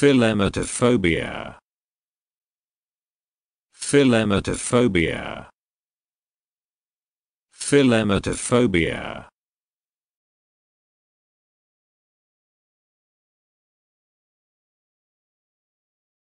Philematophobia. Philematophobia. Philematophobia.